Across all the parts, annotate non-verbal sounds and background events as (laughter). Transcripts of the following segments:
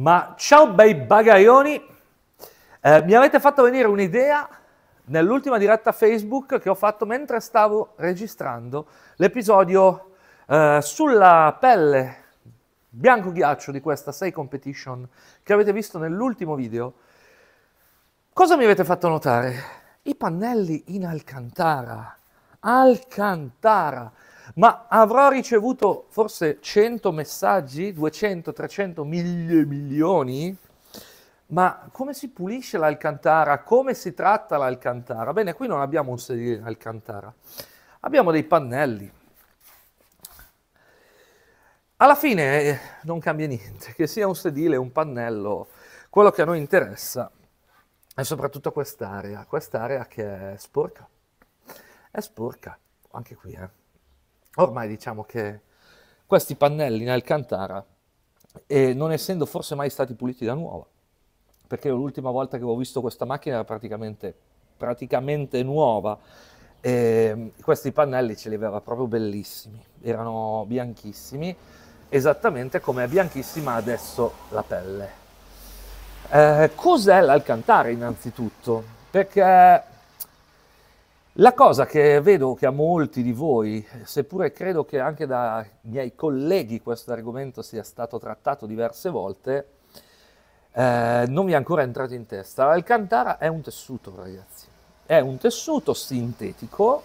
Ma ciao bei bagaioni, eh, mi avete fatto venire un'idea nell'ultima diretta Facebook che ho fatto mentre stavo registrando l'episodio eh, sulla pelle bianco ghiaccio di questa 6 competition che avete visto nell'ultimo video. Cosa mi avete fatto notare? I pannelli in alcantara. Alcantara ma avrò ricevuto forse 100 messaggi, 200, 300, mille, milioni? Ma come si pulisce l'Alcantara? Come si tratta l'Alcantara? Bene, qui non abbiamo un sedile Alcantara, abbiamo dei pannelli. Alla fine eh, non cambia niente, che sia un sedile, un pannello, quello che a noi interessa è soprattutto quest'area, quest'area che è sporca, è sporca, anche qui, eh ormai diciamo che questi pannelli in Alcantara, eh, non essendo forse mai stati puliti da nuova, perché l'ultima volta che ho visto questa macchina era praticamente, praticamente nuova, e questi pannelli ce li aveva proprio bellissimi, erano bianchissimi, esattamente come è bianchissima adesso la pelle. Eh, cos'è l'Alcantara innanzitutto? Perché la cosa che vedo che a molti di voi, seppure credo che anche da miei colleghi questo argomento sia stato trattato diverse volte, eh, non mi è ancora entrato in testa. Il cantara è un tessuto, ragazzi. È un tessuto sintetico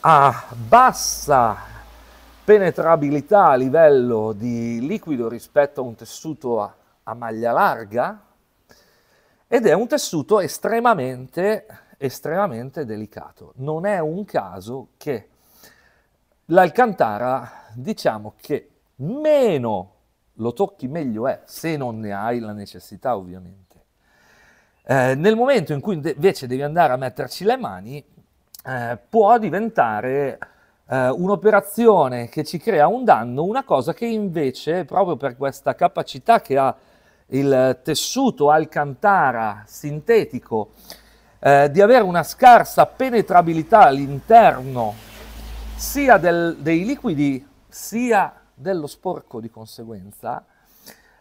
a bassa penetrabilità a livello di liquido rispetto a un tessuto a, a maglia larga ed è un tessuto estremamente estremamente delicato. Non è un caso che l'Alcantara, diciamo che meno lo tocchi meglio è, se non ne hai la necessità ovviamente. Eh, nel momento in cui invece devi andare a metterci le mani, eh, può diventare eh, un'operazione che ci crea un danno, una cosa che invece, proprio per questa capacità che ha il tessuto alcantara sintetico eh, di avere una scarsa penetrabilità all'interno sia del, dei liquidi sia dello sporco di conseguenza,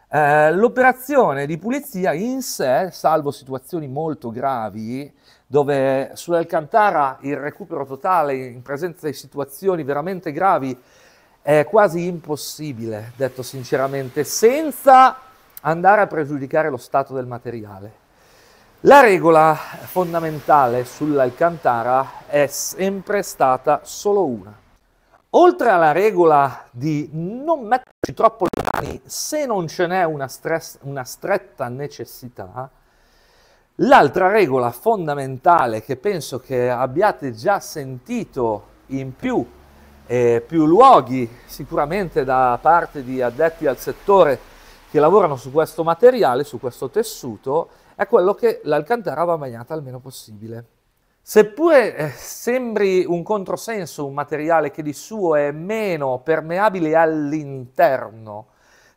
eh, l'operazione di pulizia in sé, salvo situazioni molto gravi, dove sull'Alcantara il recupero totale in presenza di situazioni veramente gravi è quasi impossibile, detto sinceramente, senza andare a pregiudicare lo stato del materiale. La regola fondamentale sull'Alcantara è sempre stata solo una. Oltre alla regola di non metterci troppo le mani se non ce n'è una, stress, una stretta necessità, l'altra regola fondamentale che penso che abbiate già sentito in più, eh, più luoghi, sicuramente da parte di addetti al settore che lavorano su questo materiale, su questo tessuto, è quello che l'Alcantara va bagnata il meno possibile. Seppure eh, sembri un controsenso un materiale che di suo è meno permeabile all'interno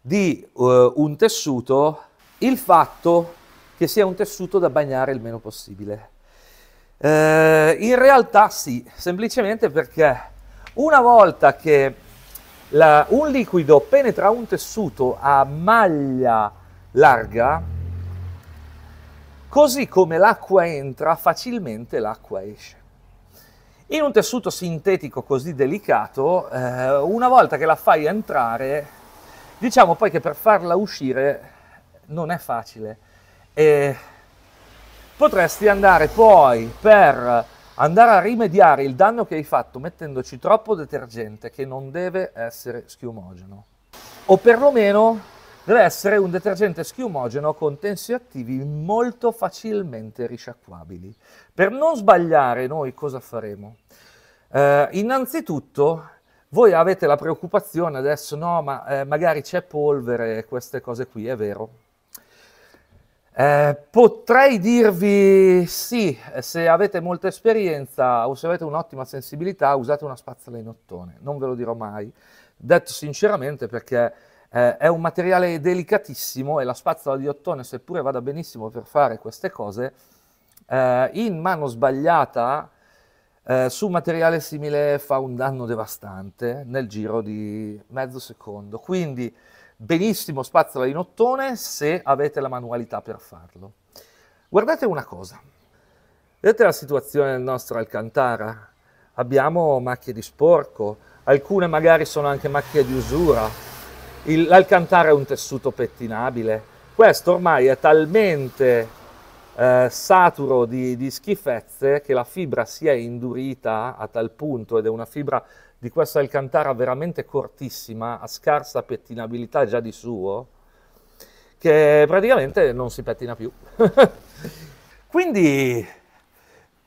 di eh, un tessuto, il fatto che sia un tessuto da bagnare il meno possibile. Eh, in realtà sì, semplicemente perché una volta che la, un liquido penetra un tessuto a maglia larga, Così come l'acqua entra, facilmente l'acqua esce. In un tessuto sintetico così delicato, eh, una volta che la fai entrare, diciamo poi che per farla uscire non è facile. E potresti andare poi per andare a rimediare il danno che hai fatto mettendoci troppo detergente che non deve essere schiumogeno o perlomeno deve essere un detergente schiumogeno con tensioattivi molto facilmente risciacquabili. Per non sbagliare noi cosa faremo? Eh, innanzitutto voi avete la preoccupazione adesso, no, ma eh, magari c'è polvere, e queste cose qui, è vero. Eh, potrei dirvi sì, eh, se avete molta esperienza o se avete un'ottima sensibilità usate una spazzola in ottone, non ve lo dirò mai, detto sinceramente perché eh, è un materiale delicatissimo e la spazzola di ottone, seppure vada benissimo per fare queste cose, eh, in mano sbagliata eh, su materiale simile fa un danno devastante nel giro di mezzo secondo. Quindi benissimo spazzola in ottone se avete la manualità per farlo. Guardate una cosa. Vedete la situazione del nostro Alcantara? Abbiamo macchie di sporco, alcune magari sono anche macchie di usura, l'alcantara è un tessuto pettinabile. Questo ormai è talmente eh, saturo di, di, schifezze che la fibra si è indurita a tal punto ed è una fibra di questa alcantara veramente cortissima, a scarsa pettinabilità già di suo, che praticamente non si pettina più. (laughs) Quindi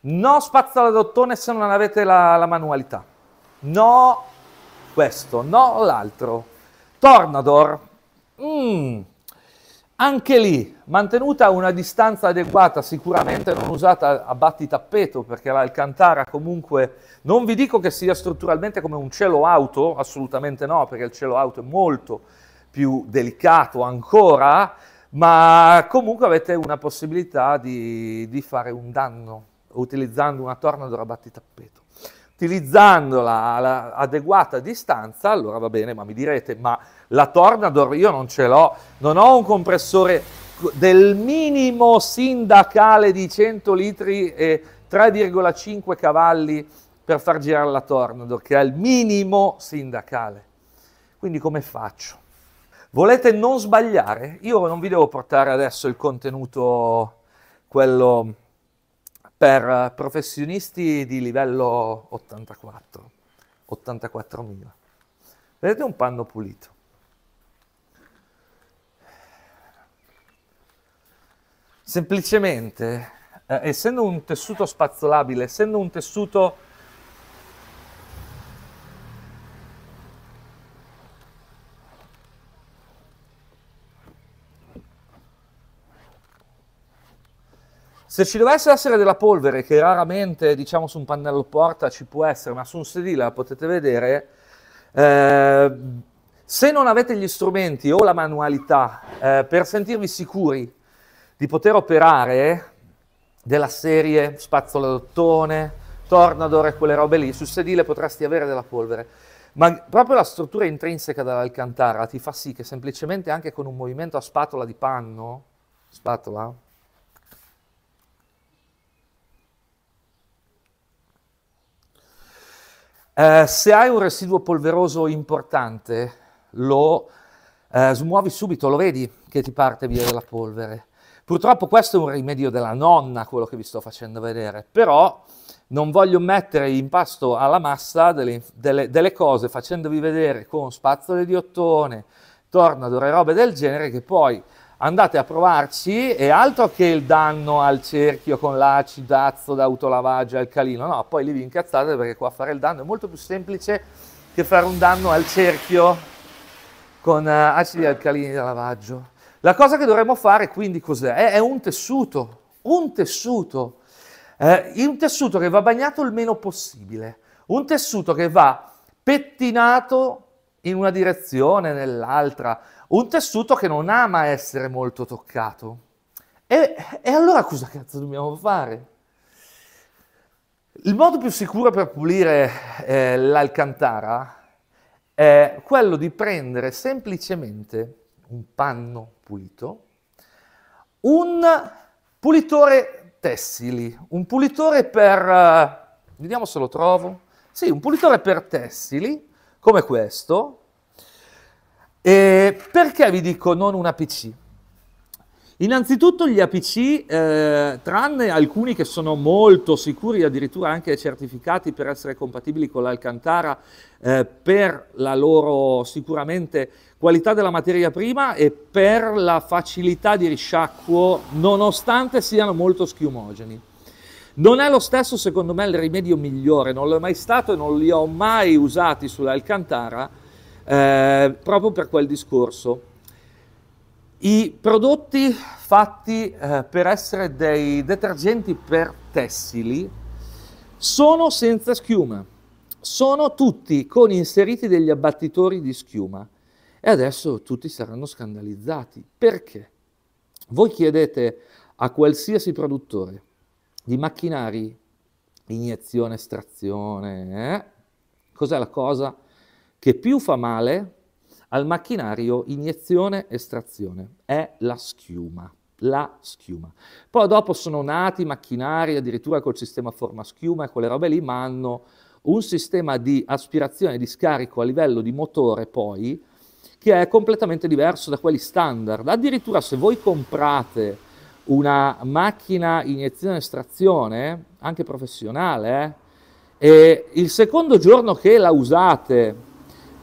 no dottone se non avete la, la manualità, no questo, no l'altro Tornador, mm, anche lì, mantenuta a una distanza adeguata, sicuramente non usata a battitappeto, perché la Alcantara comunque, non vi dico che sia strutturalmente come un cielo auto, assolutamente no, perché il cielo auto è molto più delicato ancora, ma comunque avete una possibilità di, di fare un danno utilizzando una Tornador a battitappeto utilizzandola all'adeguata distanza, allora va bene, ma mi direte, ma la Tornador io non ce l'ho, non ho un compressore del minimo sindacale di 100 litri e 3,5 cavalli per far girare la Tornador, che è il minimo sindacale. Quindi come faccio? Volete non sbagliare? Io non vi devo portare adesso il contenuto, quello per eh, professionisti di livello 84, 84.000. Vedete un panno pulito. Semplicemente, eh, essendo un tessuto spazzolabile, essendo un tessuto Se ci dovesse essere della polvere, che raramente diciamo su un pannello porta ci può essere, ma su un sedile la potete vedere, eh, se non avete gli strumenti o la manualità eh, per sentirvi sicuri di poter operare della serie spazzola d'ottone, tornador e quelle robe lì, sul sedile potresti avere della polvere. Ma proprio la struttura intrinseca dell'alcantara ti fa sì che semplicemente anche con un movimento a spatola di panno, spatola, Eh, se hai un residuo polveroso importante, lo eh, smuovi subito, lo vedi che ti parte via della polvere. Purtroppo questo è un rimedio della nonna, quello che vi sto facendo vedere, però non voglio mettere in pasto alla massa delle, delle, delle cose facendovi vedere con spazzole di ottone, tornado e robe del genere che poi andate a provarci e altro che il danno al cerchio con l'acidazzo d'autolavaggio alcalino, no, poi lì vi incazzate perché qua fare il danno è molto più semplice che fare un danno al cerchio con eh, acidi alcalini da lavaggio. La cosa che dovremmo fare quindi cos'è? È un tessuto, un tessuto, eh, un tessuto che va bagnato il meno possibile, un tessuto che va pettinato in una direzione, nell'altra, un tessuto che non ama essere molto toccato. E, e allora cosa cazzo dobbiamo fare? Il modo più sicuro per pulire eh, l'alcantara è quello di prendere semplicemente un panno pulito, un pulitore tessili, un pulitore per, eh, vediamo se lo trovo, sì, un pulitore per tessili come questo, e perché vi dico non un APC? Innanzitutto gli APC, eh, tranne alcuni che sono molto sicuri, addirittura anche certificati per essere compatibili con l'Alcantara, eh, per la loro sicuramente qualità della materia prima e per la facilità di risciacquo, nonostante siano molto schiumogeni. Non è lo stesso, secondo me, il rimedio migliore, non l'ho mai stato e non li ho mai usati sull'Alcantara, eh, proprio per quel discorso. I prodotti fatti eh, per essere dei detergenti per tessili sono senza schiuma, sono tutti con inseriti degli abbattitori di schiuma e adesso tutti saranno scandalizzati. Perché? Voi chiedete a qualsiasi produttore di macchinari, iniezione, estrazione, eh, cos'è la cosa che più fa male al macchinario iniezione-estrazione, è la schiuma la schiuma. Poi dopo sono nati macchinari addirittura col sistema forma schiuma e quelle robe lì, ma hanno un sistema di aspirazione e di scarico a livello di motore poi che è completamente diverso da quelli standard. Addirittura se voi comprate una macchina iniezione estrazione, anche professionale, eh, e il secondo giorno che la usate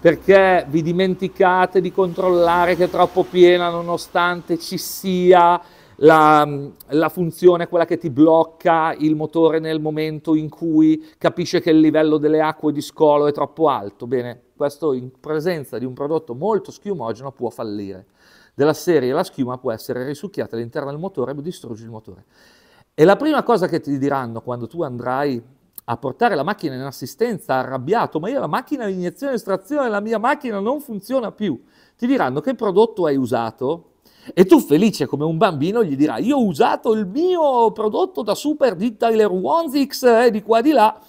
perché vi dimenticate di controllare che è troppo piena nonostante ci sia la, la, funzione, quella che ti blocca il motore nel momento in cui capisce che il livello delle acque di scolo è troppo alto. Bene, questo in presenza di un prodotto molto schiumogeno può fallire. Della serie la schiuma può essere risucchiata all'interno del motore e distruggi il motore. E la prima cosa che ti diranno quando tu andrai a portare la macchina in assistenza, arrabbiato, ma io la macchina di iniezione e estrazione, la mia macchina non funziona più. Ti diranno che prodotto hai usato e tu felice come un bambino gli dirai io ho usato il mio prodotto da super detailer Tyler Wanzix eh, di qua di là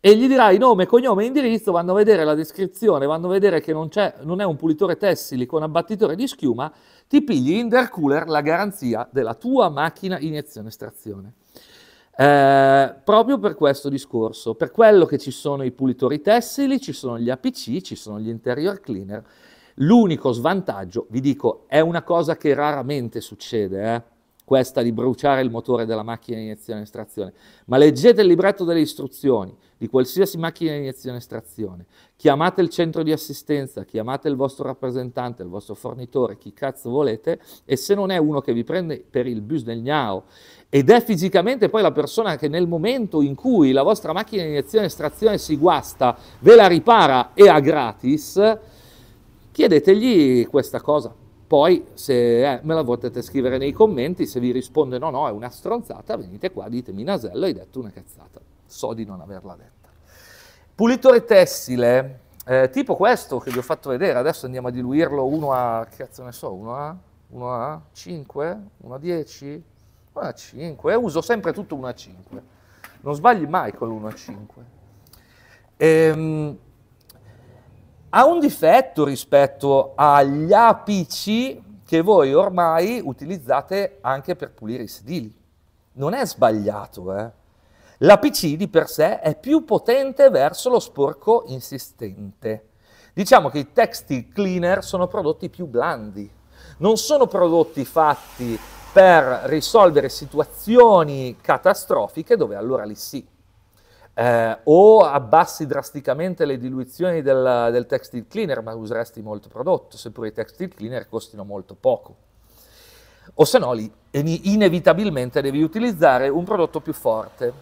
e gli dirai nome, cognome indirizzo, vanno a vedere la descrizione, vanno a vedere che non, non è un pulitore tessili con abbattitore di schiuma, ti pigli intercooler la garanzia della tua macchina iniezione-estrazione. Eh, proprio per questo discorso, per quello che ci sono i pulitori tessili, ci sono gli APC, ci sono gli interior cleaner. L'unico svantaggio, vi dico, è una cosa che raramente succede, eh? questa di bruciare il motore della macchina di iniezione e estrazione, ma leggete il libretto delle istruzioni di qualsiasi macchina di iniezione e estrazione, chiamate il centro di assistenza, chiamate il vostro rappresentante, il vostro fornitore, chi cazzo volete, e se non è uno che vi prende per il bus del gnao ed è fisicamente poi la persona che nel momento in cui la vostra macchina di iniezione e estrazione si guasta, ve la ripara e a gratis, chiedetegli questa cosa. Poi se eh, me la potete scrivere nei commenti, se vi risponde no, no, è una stronzata, venite qua, ditemi Nasello, hai detto una cazzata. So di non averla detta. Pulitore tessile, eh, tipo questo che vi ho fatto vedere, adesso andiamo a diluirlo 1 a, che cazzo ne so, 1 a, 1 a 5, 1 a 10, 1 a 5, Io eh, uso sempre tutto 1 a 5. Non sbagli mai con l'1 a 5. Ehm, ha un difetto rispetto agli APC che voi ormai utilizzate anche per pulire i sedili. Non è sbagliato, eh? L'APC di per sé è più potente verso lo sporco insistente. Diciamo che i textile cleaner sono prodotti più blandi, non sono prodotti fatti per risolvere situazioni catastrofiche dove allora lì sì eh, o abbassi drasticamente le diluizioni del, del textile cleaner, ma useresti molto prodotto, seppure i textile cleaner costino molto poco. O se no, inevitabilmente devi utilizzare un prodotto più forte.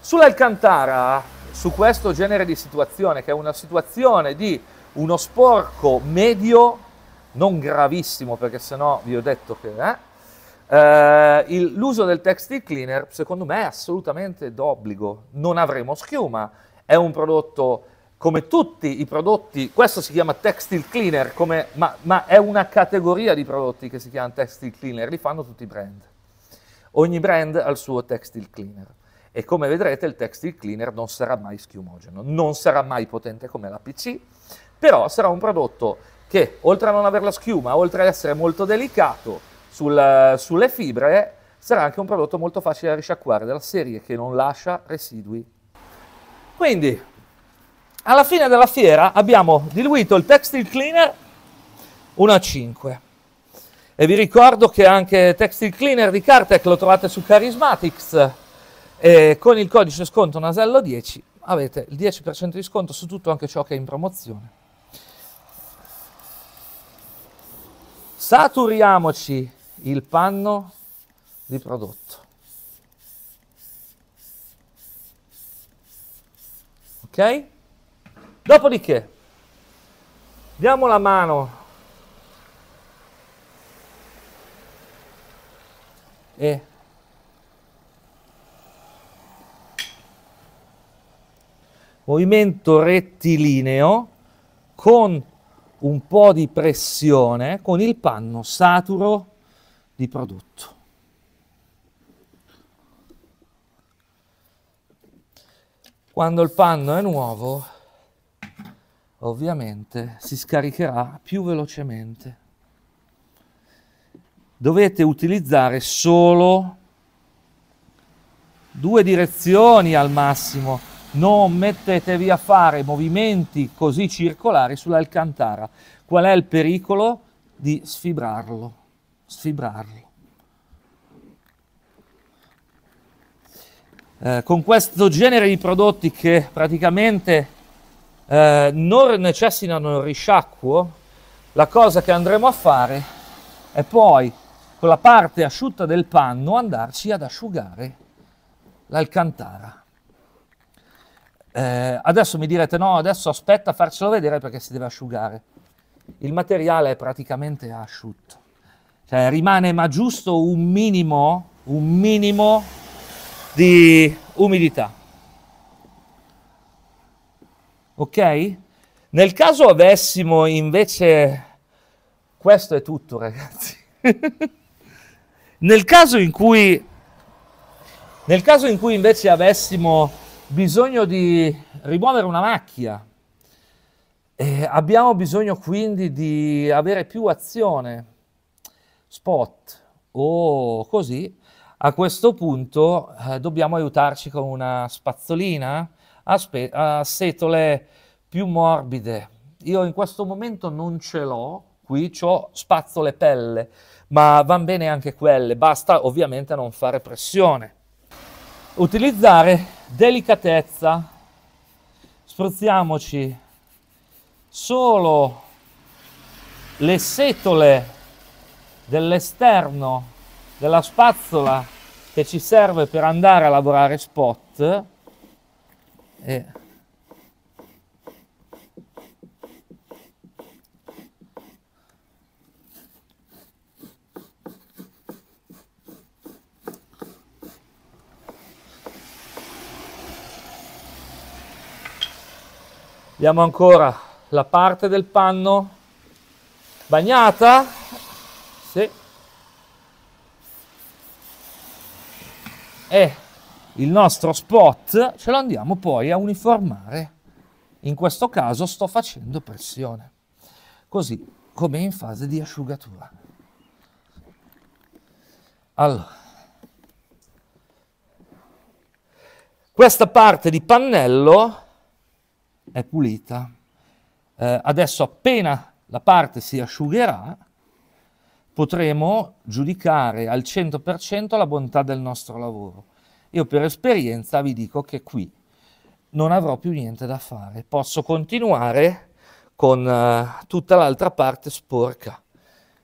Sull'alcantara, su questo genere di situazione, che è una situazione di uno sporco medio, non gravissimo, perché sennò vi ho detto che... Eh, eh, il, l'uso del textile cleaner secondo me è assolutamente d'obbligo, non avremo schiuma, è un prodotto come tutti i prodotti, questo si chiama textile cleaner, come, ma, ma, è una categoria di prodotti che si chiama textile cleaner, li fanno tutti i brand. Ogni brand ha il suo textile cleaner e come vedrete il textile cleaner non sarà mai schiumogeno, non sarà mai potente come la PC, però sarà un prodotto che oltre a non avere la schiuma, oltre ad essere molto delicato, sul, sulle fibre sarà anche un prodotto molto facile da risciacquare, della serie che non lascia residui. Quindi, alla fine della fiera abbiamo diluito il Textile Cleaner 1 a 5. E vi ricordo che anche Textile Cleaner di Cartec lo trovate su Charismatics e con il codice sconto Nasello 10 avete il 10% di sconto su tutto anche ciò che è in promozione. Saturiamoci il panno di prodotto. Ok? Dopodiché diamo la mano e movimento rettilineo con un po' di pressione con il panno saturo di prodotto. Quando il panno è nuovo, ovviamente si scaricherà più velocemente. Dovete utilizzare solo due direzioni al massimo. Non mettetevi a fare movimenti così circolari sull'alcantara. Qual è il pericolo? Di sfibrarlo sfibrarlo. Eh, con questo genere di prodotti che praticamente eh, non necessitano il risciacquo, la cosa che andremo a fare è poi con la parte asciutta del panno andarci ad asciugare l'alcantara. Eh, adesso mi direte no, adesso aspetta a farcelo vedere perché si deve asciugare. Il materiale è praticamente asciutto. Cioè rimane ma giusto un minimo, un minimo di umidità. Ok? Nel caso avessimo invece... Questo è tutto ragazzi. (laughs) nel, caso in cui, nel caso in cui invece avessimo bisogno di rimuovere una macchia, eh, abbiamo bisogno quindi di avere più azione spot o così, a questo punto eh, dobbiamo aiutarci con una spazzolina a, spe- a setole più morbide. Io in questo momento non ce l'ho, qui ho spazzole pelle, ma van bene anche quelle, basta ovviamente non fare pressione. Utilizzare delicatezza, spruzziamoci solo le setole dell'esterno della spazzola che ci serve per andare a lavorare spot e Abbiamo ancora la parte del panno bagnata S e il nostro spot ce lo andiamo poi a uniformare. In questo caso sto facendo pressione, così come in fase di asciugatura. Allora, questa parte di pannello è pulita. Eh, adesso appena la parte si asciugherà, potremo giudicare al 100% la bontà del nostro lavoro. Io per esperienza vi dico che qui non avrò più niente da fare, posso continuare con eh, tutta l'altra parte sporca.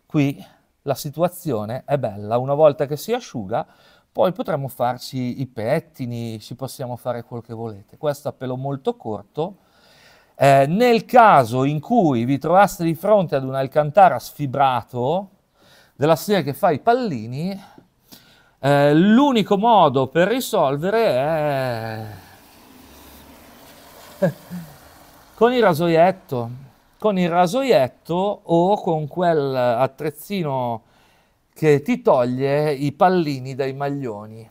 Qui la situazione è bella, una volta che si asciuga poi potremo farci i pettini, ci possiamo fare quel che volete. Questo appello molto corto. Eh, nel caso in cui vi trovaste di fronte ad un alcantara sfibrato, della sega che fa i pallini, eh, l'unico modo per risolvere è (laughs) con il rasoietto, con il rasoietto o con quel attrezzino che ti toglie i pallini dai maglioni,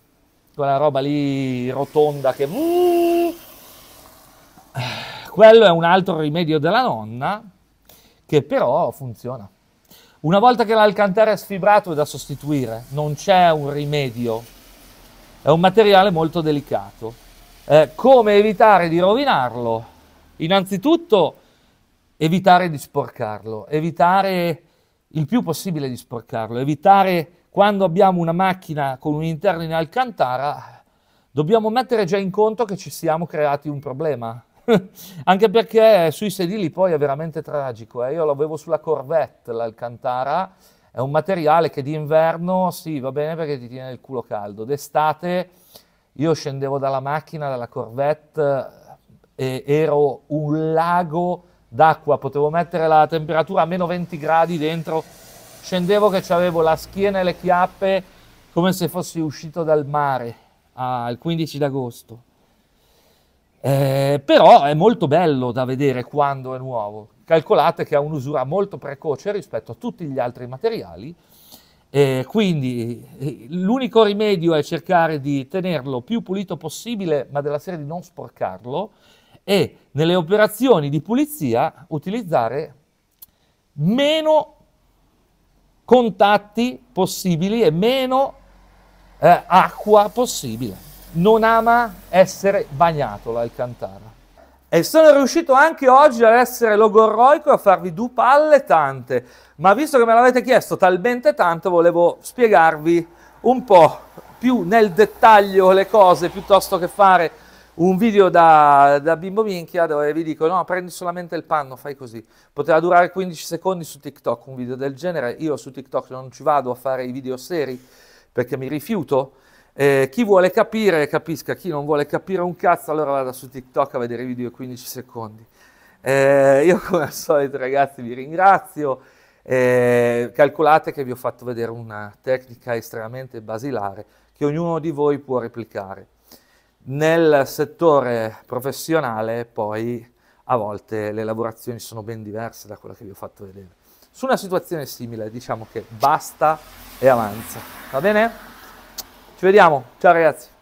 quella roba lì rotonda che... Eh, quello è un altro rimedio della nonna che però funziona. Una volta che l'alcantara è sfibrato è da sostituire, non c'è un rimedio. È un materiale molto delicato. Eh, come evitare di rovinarlo? Innanzitutto evitare di sporcarlo, evitare il più possibile di sporcarlo, evitare quando abbiamo una macchina con un interno in alcantara, dobbiamo mettere già in conto che ci siamo creati un problema, (laughs) anche perché sui sedili poi è veramente tragico. Eh. Io l'avevo sulla Corvette, l'Alcantara, è un materiale che d'inverno sì, va bene perché ti tiene il culo caldo, d'estate io scendevo dalla macchina, dalla Corvette eh, e ero un lago d'acqua, potevo mettere la temperatura a meno 20 gradi dentro, scendevo che avevo la schiena e le chiappe come se fossi uscito dal mare al ah, 15 d'agosto. Eh, però è molto bello da vedere quando è nuovo. Calcolate che ha un'usura molto precoce rispetto a tutti gli altri materiali, eh, quindi l'unico rimedio è cercare di tenerlo più pulito possibile, ma della serie di non sporcarlo, e nelle operazioni di pulizia utilizzare meno contatti possibili e meno eh, acqua possibile non ama essere bagnato l'Alcantara. E sono riuscito anche oggi ad essere logorroico e a farvi due palle tante, ma visto che me l'avete chiesto talmente tanto, volevo spiegarvi un po' più nel dettaglio le cose piuttosto che fare un video da, da bimbo minchia dove vi dico no prendi solamente il panno fai così poteva durare 15 secondi su TikTok un video del genere io su TikTok non ci vado a fare i video seri perché mi rifiuto eh, chi vuole capire capisca, chi non vuole capire un cazzo allora vada su TikTok a vedere i video di 15 secondi. Eh, io come al solito ragazzi vi ringrazio, eh, calcolate che vi ho fatto vedere una tecnica estremamente basilare che ognuno di voi può replicare. Nel settore professionale poi a volte le lavorazioni sono ben diverse da quella che vi ho fatto vedere. Su una situazione simile diciamo che basta e avanza, va bene? Ci vediamo, ciao ragazzi.